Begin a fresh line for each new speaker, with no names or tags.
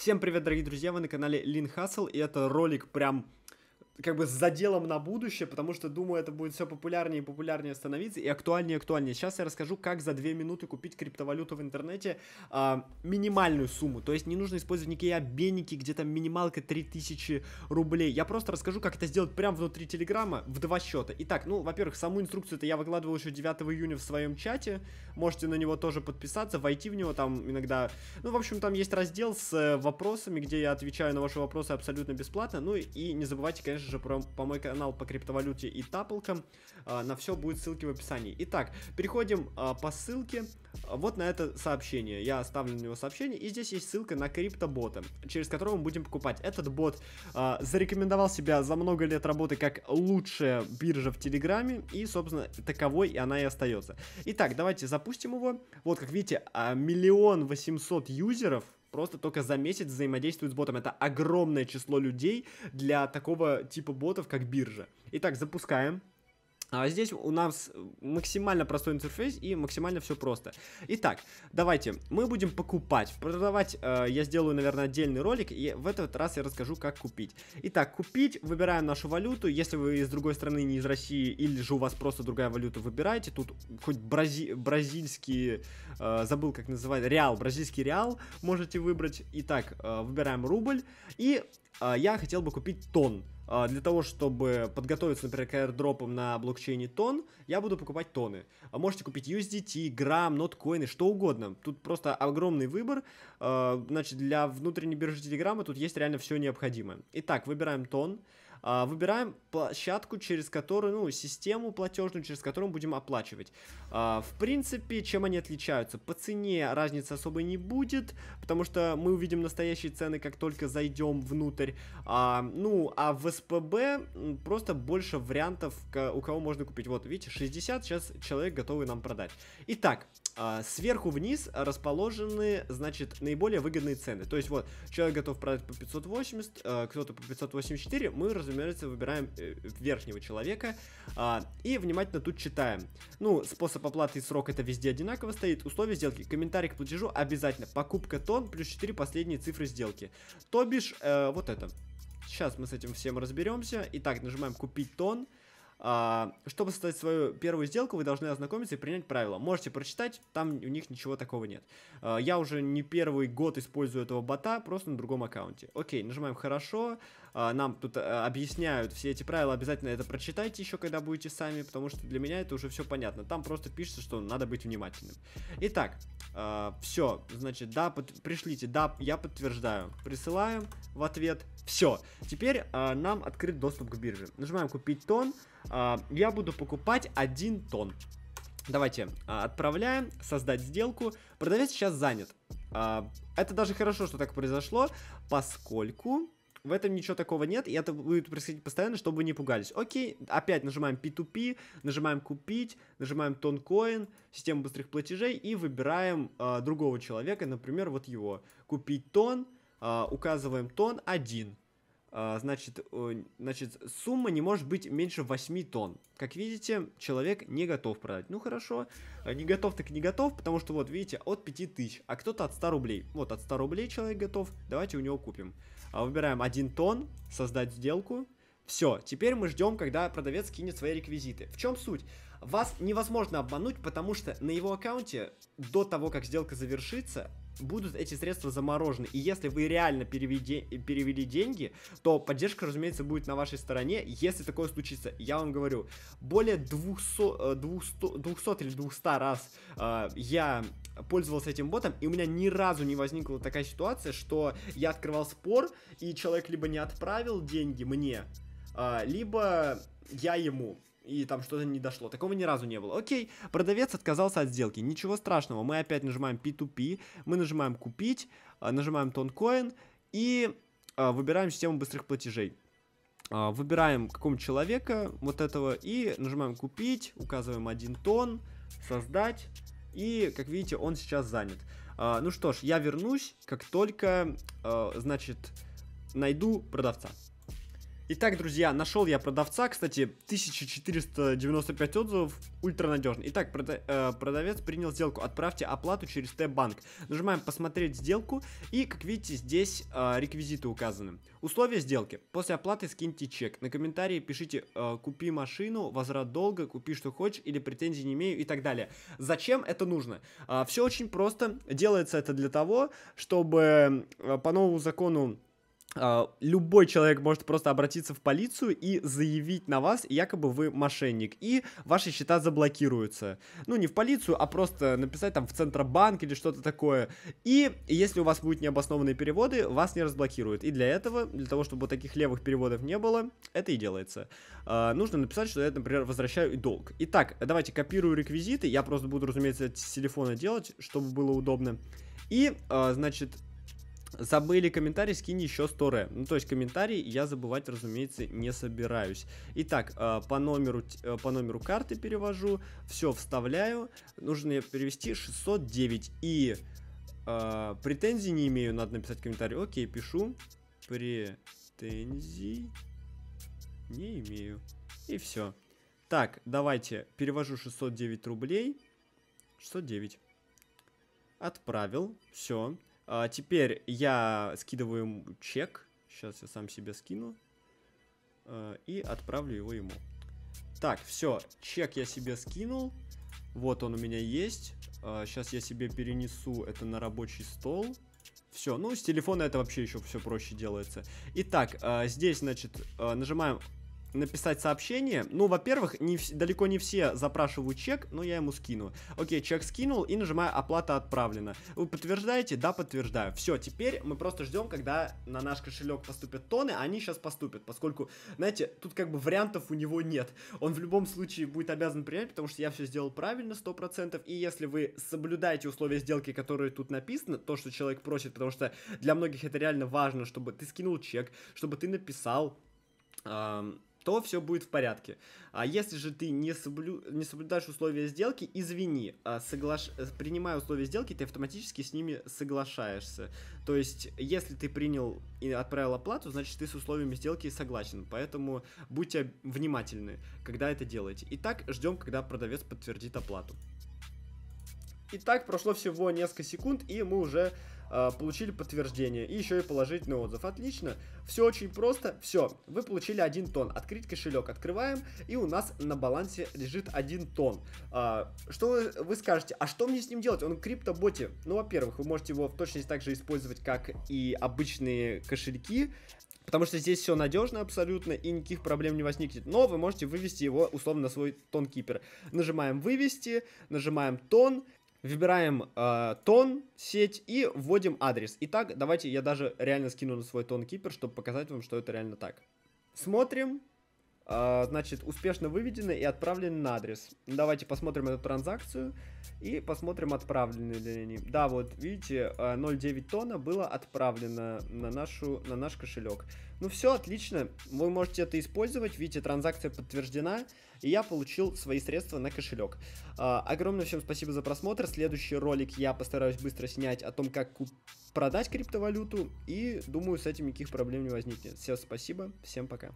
Всем привет, дорогие друзья, вы на канале Лин Хасл, и это ролик прям как бы с заделом на будущее, потому что, думаю, это будет все популярнее и популярнее становиться, и актуальнее и актуальнее. Сейчас я расскажу, как за 2 минуты купить криптовалюту в интернете а, минимальную сумму, то есть не нужно использовать никакие обменники, где там минималка 3000 рублей. Я просто расскажу, как это сделать прямо внутри Телеграма в два счета. Итак, ну, во-первых, саму инструкцию-то я выкладывал еще 9 июня в своем чате, можете на него тоже подписаться, войти в него, там иногда... Ну, в общем, там есть раздел с э, вопросами, где я отвечаю на ваши вопросы абсолютно бесплатно, ну и не забывайте, конечно, конечно же, про, по мой канал по криптовалюте и таплкам. А, на все будет ссылки в описании. Итак, переходим а, по ссылке а, вот на это сообщение. Я оставлю на него сообщение, и здесь есть ссылка на криптобота, через которого мы будем покупать. Этот бот а, зарекомендовал себя за много лет работы как лучшая биржа в Телеграме, и, собственно, таковой и она и остается. Итак, давайте запустим его. Вот, как видите, а, миллион восемьсот юзеров – просто только за месяц взаимодействуют с ботом. Это огромное число людей для такого типа ботов, как биржа. Итак, запускаем. А здесь у нас максимально простой интерфейс и максимально все просто. Итак, давайте, мы будем покупать. Продавать э, я сделаю, наверное, отдельный ролик, и в этот раз я расскажу, как купить. Итак, купить, выбираем нашу валюту. Если вы из другой страны, не из России, или же у вас просто другая валюта, выбирайте. Тут хоть брази бразильский, э, забыл как называть, реал, бразильский реал можете выбрать. Итак, э, выбираем рубль, и э, я хотел бы купить тон а, для того, чтобы подготовиться, например, к аирдропам на блокчейне тон, я буду покупать тоны. А можете купить USDT, грамм, ноткоины, что угодно. Тут просто огромный выбор. А, значит, для внутренней биржи Телеграма тут есть реально все необходимое. Итак, выбираем тон. А, выбираем площадку, через которую, ну, систему платежную, через которую мы будем оплачивать. А, в принципе, чем они отличаются? По цене разницы особой не будет, потому что мы увидим настоящие цены, как только зайдем внутрь. А, ну, а в СПБ просто больше вариантов, у кого можно купить. Вот, видите, 60 сейчас человек готовы нам продать. Итак, а, сверху вниз расположены, значит, наиболее выгодные цены. То есть вот, человек готов продать по 580, э, кто-то по 584, мы разумеется, выбираем э, верхнего человека а, и внимательно тут читаем. Ну, способ оплаты и срок это везде одинаково стоит. Условия сделки. Комментарий к платежу обязательно. Покупка тон плюс 4 последние цифры сделки. То бишь, э, вот это. Сейчас мы с этим всем разберемся. Итак, нажимаем купить тон. А, чтобы создать свою первую сделку, вы должны ознакомиться и принять правила. Можете прочитать, там у них ничего такого нет. А, я уже не первый год использую этого бота, просто на другом аккаунте. Окей, нажимаем «Хорошо». А, нам тут объясняют все эти правила, обязательно это прочитайте еще, когда будете сами, потому что для меня это уже все понятно. Там просто пишется, что надо быть внимательным. Итак, а, все, значит, да, под... пришлите, да, я подтверждаю. Присылаем в ответ. Все, теперь uh, нам открыт доступ к бирже. Нажимаем купить тон. Uh, я буду покупать один тон. Давайте отправляем, создать сделку. Продавец сейчас занят. Это даже хорошо, что так произошло, поскольку в этом ничего такого нет, и это будет происходить постоянно, чтобы вы не пугались. Окей, опять нажимаем P2P, нажимаем купить, нажимаем тонкоин, систему быстрых платежей и выбираем э, другого человека, например, вот его. Купить тон, э, указываем тон 1. А, значит, значит, сумма не может быть меньше 8 тонн. Как видите, человек не готов продать. Ну хорошо, а, не готов так не готов, потому что вот видите, от 5000, а кто-то от 100 рублей. Вот от 100 рублей человек готов, давайте у него купим. А, выбираем 1 тонн, создать сделку. Все, теперь мы ждем, когда продавец кинет свои реквизиты. В чем суть? Вас невозможно обмануть, потому что на его аккаунте до того, как сделка завершится, будут эти средства заморожены. И если вы реально переведе перевели деньги, то поддержка, разумеется, будет на вашей стороне, если такое случится. Я вам говорю, более 200, 200, 200 или 200 раз э, я пользовался этим ботом, и у меня ни разу не возникла такая ситуация, что я открывал спор, и человек либо не отправил деньги мне, э, либо я ему и там что-то не дошло. Такого ни разу не было. Окей, продавец отказался от сделки, ничего страшного. Мы опять нажимаем P2P, мы нажимаем купить, а, нажимаем тонкоин и а, выбираем систему быстрых платежей. А, выбираем какого человека вот этого и нажимаем купить, указываем один тон, создать. И, как видите, он сейчас занят. Ну что ж, я вернусь, как только, значит, найду продавца. Итак, друзья, нашел я продавца, кстати, 1495 отзывов, ультранадежный. Итак, прода э, продавец принял сделку, отправьте оплату через Т-банк. Нажимаем посмотреть сделку и, как видите, здесь э, реквизиты указаны. Условия сделки. После оплаты скиньте чек. На комментарии пишите э, «Купи машину», «Возврат долга», «Купи что хочешь» или «Претензий не имею» и так далее. Зачем это нужно? Э, все очень просто. Делается это для того, чтобы э, по новому закону а, любой человек может просто обратиться в полицию и заявить на вас, якобы вы мошенник, и ваши счета заблокируются. Ну, не в полицию, а просто написать там в Центробанк или что-то такое. И если у вас будут необоснованные переводы, вас не разблокируют. И для этого, для того, чтобы таких левых переводов не было, это и делается. А, нужно написать, что я, например, возвращаю долг. Итак, давайте копирую реквизиты, я просто буду, разумеется, с телефона делать, чтобы было удобно. И, а, значит, Забыли комментарий, скинь еще 100 ре. Ну, то есть комментарий я забывать, разумеется, не собираюсь. Итак, э, по номеру, э, по номеру карты перевожу, все вставляю. Нужно перевести 609 и э, претензий не имею, надо написать комментарий. Окей, пишу. Претензий не имею. И все. Так, давайте, перевожу 609 рублей. 609. Отправил, все. А, теперь я скидываю чек. Сейчас я сам себе скину. А, и отправлю его ему. Так, все, чек я себе скинул. Вот он у меня есть. А, сейчас я себе перенесу это на рабочий стол. Все, ну с телефона это вообще еще все проще делается. Итак, а, здесь, значит, а, нажимаем написать сообщение. Ну, во-первых, не, далеко не все запрашивают чек, но я ему скину. Окей, чек скинул и нажимаю «Оплата отправлена». Вы подтверждаете? Да, подтверждаю. Все, теперь мы просто ждем, когда на наш кошелек поступят тоны, а они сейчас поступят, поскольку, знаете, тут как бы вариантов у него нет. Он в любом случае будет обязан принять, потому что я все сделал правильно, 100%, и если вы соблюдаете условия сделки, которые тут написаны, то, что человек просит, потому что для многих это реально важно, чтобы ты скинул чек, чтобы ты написал... Эм, то все будет в порядке. А если же ты не, соблю... не соблюдаешь условия сделки, извини, а соглаш... Э, принимая условия сделки, ты автоматически с ними соглашаешься. То есть, если ты принял и отправил оплату, значит ты с условиями сделки согласен. Поэтому будьте внимательны, когда это делаете. Итак, ждем, когда продавец подтвердит оплату. Итак, прошло всего несколько секунд, и мы уже а, получили подтверждение и еще и положительный отзыв. Отлично, все очень просто, все, вы получили 1 тон Открыть кошелек открываем, и у нас на балансе лежит 1 тонн. А, что вы скажете, а что мне с ним делать? Он в криптоботе. Ну, во-первых, вы можете его в точности также использовать, как и обычные кошельки, Потому что здесь все надежно абсолютно и никаких проблем не возникнет. Но вы можете вывести его условно на свой тон кипер. Нажимаем вывести, нажимаем тон выбираем э, тон, сеть и вводим адрес. Итак, давайте я даже реально скину на свой тон кипер, чтобы показать вам, что это реально так. Смотрим, а, значит, успешно выведены и отправлены на адрес. Ну, давайте посмотрим эту транзакцию и посмотрим, отправлены ли они. Да, вот, видите, 0,9 а, тонна было отправлено на, нашу, на наш кошелек. Ну все, отлично, вы можете это использовать, видите, транзакция подтверждена, и я получил свои средства на кошелек. А, огромное всем спасибо за просмотр, следующий ролик я постараюсь быстро снять о том, как продать криптовалюту, и думаю, с этим никаких проблем не возникнет. Всем спасибо, всем пока.